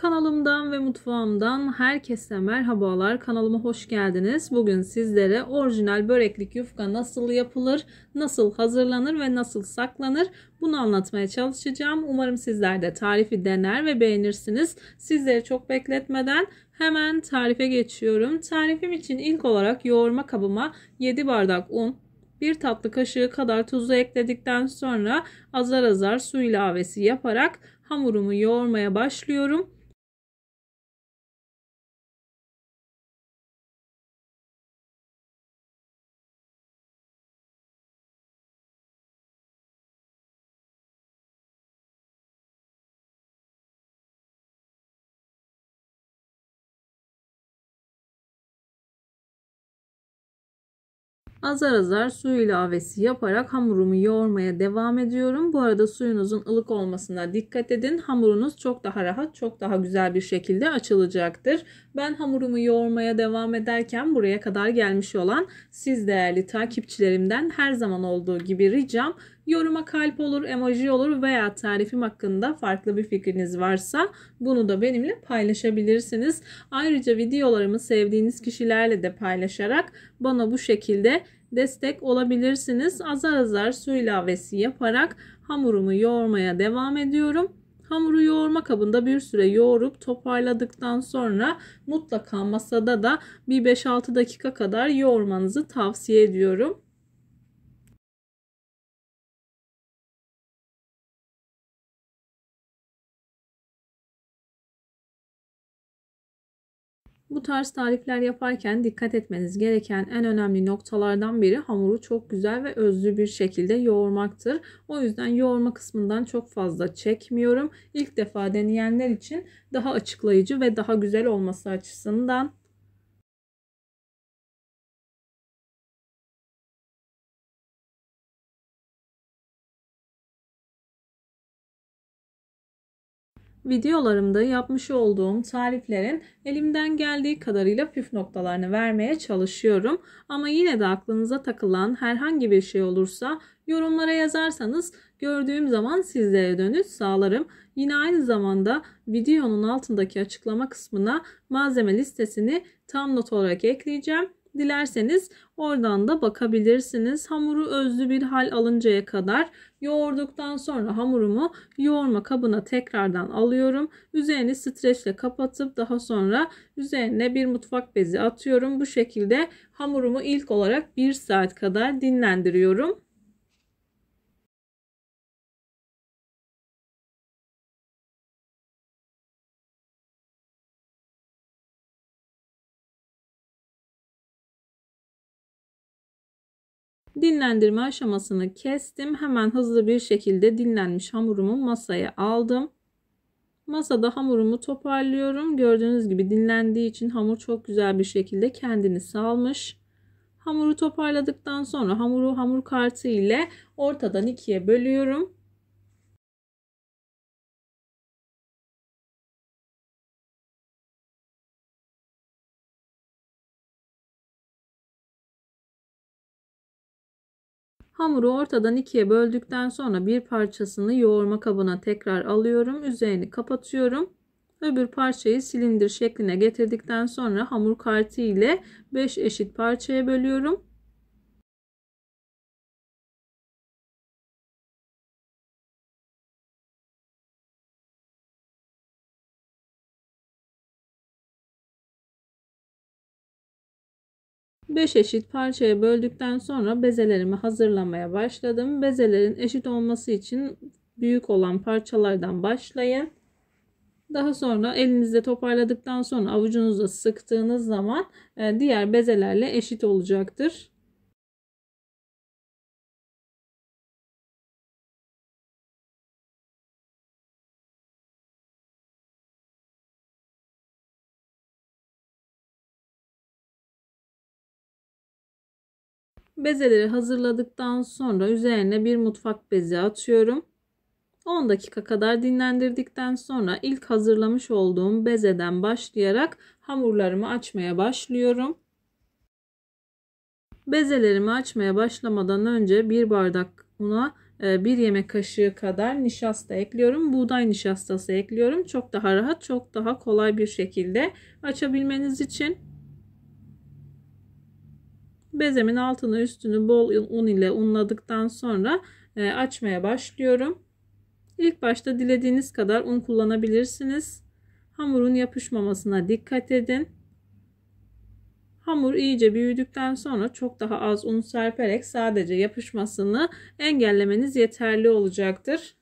Kanalımdan ve mutfağımdan herkese merhabalar. Kanalıma hoş geldiniz. Bugün sizlere orijinal böreklik yufka nasıl yapılır, nasıl hazırlanır ve nasıl saklanır bunu anlatmaya çalışacağım. Umarım sizler de tarifi dener ve beğenirsiniz. Sizleri çok bekletmeden hemen tarife geçiyorum. Tarifim için ilk olarak yoğurma kabıma 7 bardak un, 1 tatlı kaşığı kadar tuzu ekledikten sonra azar azar su ilavesi yaparak hamurumu yoğurmaya başlıyorum. Azar azar su ilavesi yaparak hamurumu yoğurmaya devam ediyorum. Bu arada suyunuzun ılık olmasına dikkat edin. Hamurunuz çok daha rahat, çok daha güzel bir şekilde açılacaktır. Ben hamurumu yoğurmaya devam ederken buraya kadar gelmiş olan siz değerli takipçilerimden her zaman olduğu gibi ricam Yoruma kalp olur, emoji olur veya tarifim hakkında farklı bir fikriniz varsa bunu da benimle paylaşabilirsiniz. Ayrıca videolarımı sevdiğiniz kişilerle de paylaşarak bana bu şekilde destek olabilirsiniz. Azar azar su ilavesi yaparak hamurumu yoğurmaya devam ediyorum. Hamuru yoğurma kabında bir süre yoğurup toparladıktan sonra mutlaka masada da bir 5-6 dakika kadar yoğurmanızı tavsiye ediyorum. Bu tarz tarifler yaparken dikkat etmeniz gereken en önemli noktalardan biri hamuru çok güzel ve özlü bir şekilde yoğurmaktır. O yüzden yoğurma kısmından çok fazla çekmiyorum. İlk defa deneyenler için daha açıklayıcı ve daha güzel olması açısından videolarımda yapmış olduğum tariflerin elimden geldiği kadarıyla püf noktalarını vermeye çalışıyorum. Ama yine de aklınıza takılan herhangi bir şey olursa yorumlara yazarsanız gördüğüm zaman sizlere dönüş sağlarım. Yine aynı zamanda videonun altındaki açıklama kısmına malzeme listesini tam not olarak ekleyeceğim. Dilerseniz oradan da bakabilirsiniz. Hamuru özlü bir hal alıncaya kadar yoğurduktan sonra hamurumu yoğurma kabına tekrardan alıyorum. Üzerini streçle kapatıp daha sonra üzerine bir mutfak bezi atıyorum. Bu şekilde hamurumu ilk olarak 1 saat kadar dinlendiriyorum. Dinlendirme aşamasını kestim. Hemen hızlı bir şekilde dinlenmiş hamurumu masaya aldım. Masada hamurumu toparlıyorum. Gördüğünüz gibi dinlendiği için hamur çok güzel bir şekilde kendini salmış. Hamuru toparladıktan sonra hamuru hamur kartı ile ortadan ikiye bölüyorum. Hamuru ortadan ikiye böldükten sonra bir parçasını yoğurma kabına tekrar alıyorum. Üzerini kapatıyorum. Öbür parçayı silindir şekline getirdikten sonra hamur kartı ile 5 eşit parçaya bölüyorum. 5 eşit parçaya böldükten sonra bezelerimi hazırlamaya başladım. Bezelerin eşit olması için büyük olan parçalardan başlayın. Daha sonra elinizde toparladıktan sonra avucunuzla sıktığınız zaman e, diğer bezelerle eşit olacaktır. Bezeleri hazırladıktan sonra üzerine bir mutfak bezi atıyorum. 10 dakika kadar dinlendirdikten sonra ilk hazırlamış olduğum bezeden başlayarak hamurlarımı açmaya başlıyorum. Bezelerimi açmaya başlamadan önce bir bardak una e, bir yemek kaşığı kadar nişasta ekliyorum. Buğday nişastası ekliyorum. Çok daha rahat, çok daha kolay bir şekilde açabilmeniz için Bezemin altını üstünü bol un ile unladıktan sonra e, açmaya başlıyorum. İlk başta dilediğiniz kadar un kullanabilirsiniz. Hamurun yapışmamasına dikkat edin. Hamur iyice büyüdükten sonra çok daha az un serperek sadece yapışmasını engellemeniz yeterli olacaktır.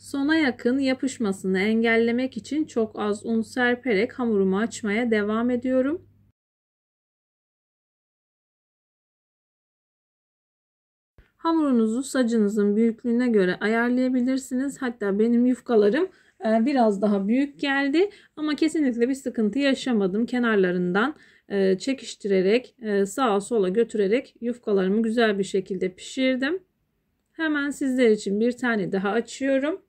Sona yakın yapışmasını engellemek için çok az un serperek hamurumu açmaya devam ediyorum. Hamurunuzu sacınızın büyüklüğüne göre ayarlayabilirsiniz. Hatta benim yufkalarım e, biraz daha büyük geldi ama kesinlikle bir sıkıntı yaşamadım. Kenarlarından e, çekiştirerek e, sağa sola götürerek yufkalarımı güzel bir şekilde pişirdim. Hemen sizler için bir tane daha açıyorum.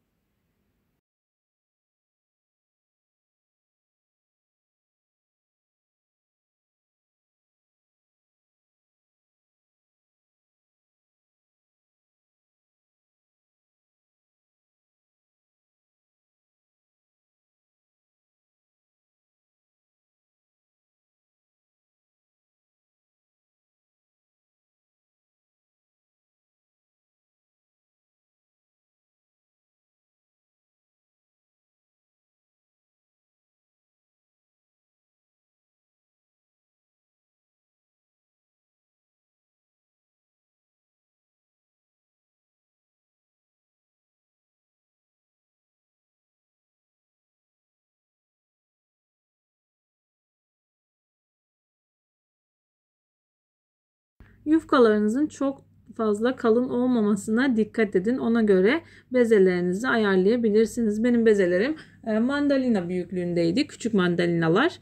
Yufkalarınızın çok fazla kalın olmamasına dikkat edin. Ona göre bezelerinizi ayarlayabilirsiniz. Benim bezelerim e, mandalina büyüklüğündeydi. Küçük mandalinalar.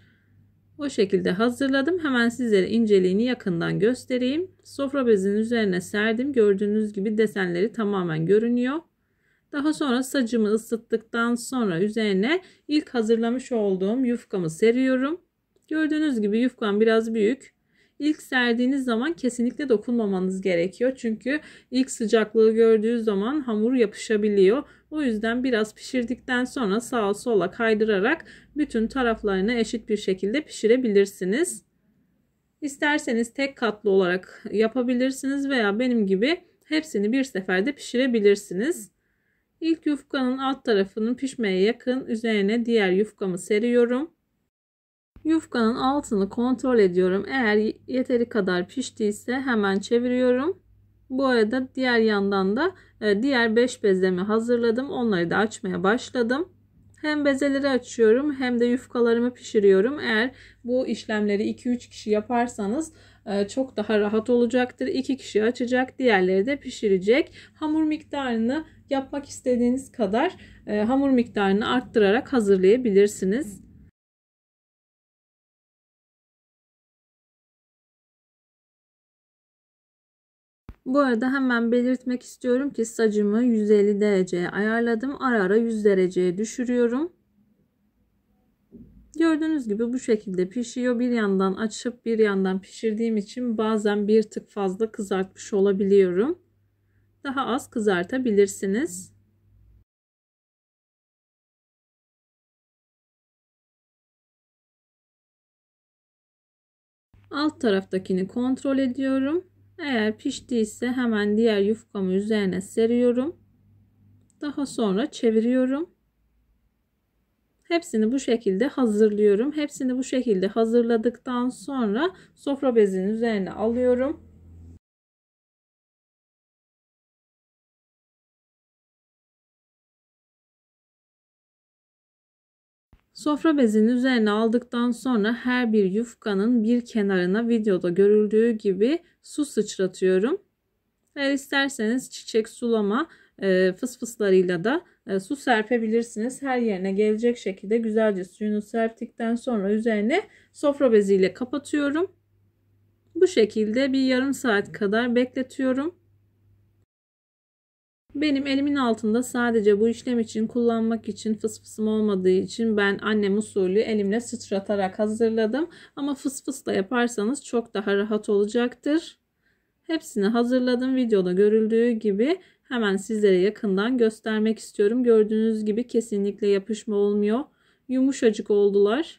O şekilde hazırladım. Hemen sizlere inceliğini yakından göstereyim. Sofra bezinin üzerine serdim. Gördüğünüz gibi desenleri tamamen görünüyor. Daha sonra sacımı ısıttıktan sonra üzerine ilk hazırlamış olduğum yufkamı seriyorum. Gördüğünüz gibi yufkam biraz büyük. İlk serdiğiniz zaman kesinlikle dokunmamanız gerekiyor. Çünkü ilk sıcaklığı gördüğü zaman hamur yapışabiliyor. O yüzden biraz pişirdikten sonra sağa sola kaydırarak bütün taraflarını eşit bir şekilde pişirebilirsiniz. İsterseniz tek katlı olarak yapabilirsiniz veya benim gibi hepsini bir seferde pişirebilirsiniz. İlk yufkanın alt tarafının pişmeye yakın üzerine diğer yufkamı seriyorum. Yufkanın altını kontrol ediyorum. Eğer yeteri kadar piştiyse hemen çeviriyorum. Bu arada diğer yandan da e, diğer 5 bezemi hazırladım. Onları da açmaya başladım. Hem bezeleri açıyorum hem de yufkalarımı pişiriyorum. Eğer bu işlemleri 2-3 kişi yaparsanız e, çok daha rahat olacaktır. 2 kişi açacak, diğerleri de pişirecek. Hamur miktarını yapmak istediğiniz kadar e, hamur miktarını arttırarak hazırlayabilirsiniz. Bu arada hemen belirtmek istiyorum ki saçımı 150 dereceye ayarladım. Ara ara 100 dereceye düşürüyorum. Gördüğünüz gibi bu şekilde pişiyor. Bir yandan açıp bir yandan pişirdiğim için bazen bir tık fazla kızartmış olabiliyorum. Daha az kızartabilirsiniz. Alt taraftakini kontrol ediyorum. Eğer piştiyse hemen diğer yufkamı üzerine seriyorum. Daha sonra çeviriyorum. Hepsini bu şekilde hazırlıyorum. Hepsini bu şekilde hazırladıktan sonra sofra bezinin üzerine alıyorum. Sofra bezinin üzerine aldıktan sonra her bir yufkanın bir kenarına videoda görüldüğü gibi su sıçratıyorum. Eğer isterseniz çiçek sulama e, fısfıslarıyla da e, su serpebilirsiniz. Her yerine gelecek şekilde güzelce suyunu serptikten sonra üzerine sofra beziyle kapatıyorum. Bu şekilde bir yarım saat kadar bekletiyorum. Benim elimin altında sadece bu işlem için kullanmak için fısfısım olmadığı için ben annem usulü elimle sıçratarak hazırladım. Ama fısfısla yaparsanız çok daha rahat olacaktır. Hepsini hazırladım videoda görüldüğü gibi. Hemen sizlere yakından göstermek istiyorum. Gördüğünüz gibi kesinlikle yapışma olmuyor. Yumuşacık oldular.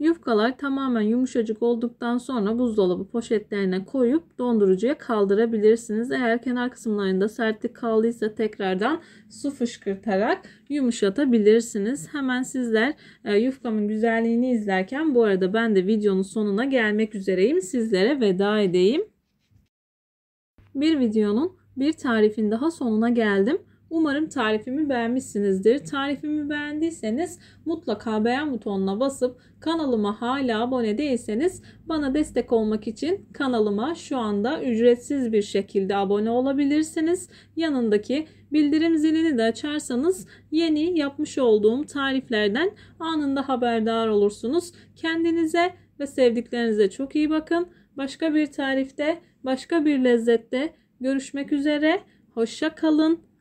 Yufkalar tamamen yumuşacık olduktan sonra buzdolabı poşetlerine koyup dondurucuya kaldırabilirsiniz. Eğer kenar kısımlarında sertlik kaldıysa tekrardan su fışkırtarak yumuşatabilirsiniz. Hemen sizler e, yufkamın güzelliğini izlerken bu arada ben de videonun sonuna gelmek üzereyim. Sizlere veda edeyim. Bir videonun bir tarifin daha sonuna geldim. Umarım tarifimi beğenmişsinizdir. Tarifimi beğendiyseniz mutlaka beğen butonuna basıp kanalıma hala abone değilseniz bana destek olmak için kanalıma şu anda ücretsiz bir şekilde abone olabilirsiniz. Yanındaki bildirim zilini de açarsanız yeni yapmış olduğum tariflerden anında haberdar olursunuz. Kendinize ve sevdiklerinize çok iyi bakın. Başka bir tarifte, başka bir lezzette görüşmek üzere. Hoşça kalın.